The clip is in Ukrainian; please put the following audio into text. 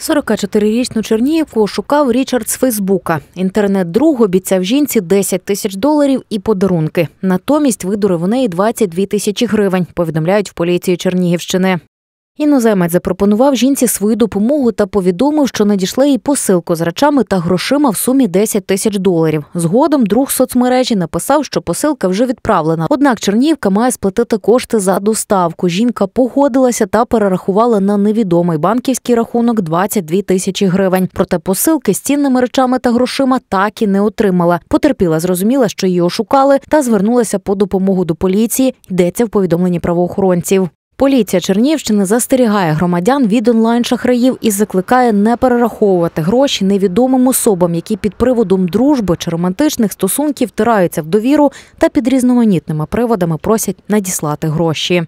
44-річну Чернігівку шукав Річард з Фейсбука. Інтернет друг обіцяв жінці 10 тисяч доларів і подарунки. Натомість видурив у неї 22 тисячі гривень. Повідомляють в поліції Чернігівщини. Іноземець запропонував жінці свою допомогу та повідомив, що надійшла їй посилку з речами та грошима в сумі 10 тисяч доларів. Згодом друг соцмережі написав, що посилка вже відправлена. Однак Чернівка має сплатити кошти за доставку. Жінка погодилася та перерахувала на невідомий банківський рахунок 22 тисячі гривень. Проте посилки з цінними речами та грошима так і не отримала. Потерпіла, зрозуміла, що її ошукали, та звернулася по допомогу до поліції. Йдеться в повідомленні правоохоронців. Поліція Чернівщини застерігає громадян від онлайн-шахраїв і закликає не перераховувати гроші невідомим особам, які під приводом дружби чи романтичних стосунків втираються в довіру та під різноманітними приводами просять надіслати гроші.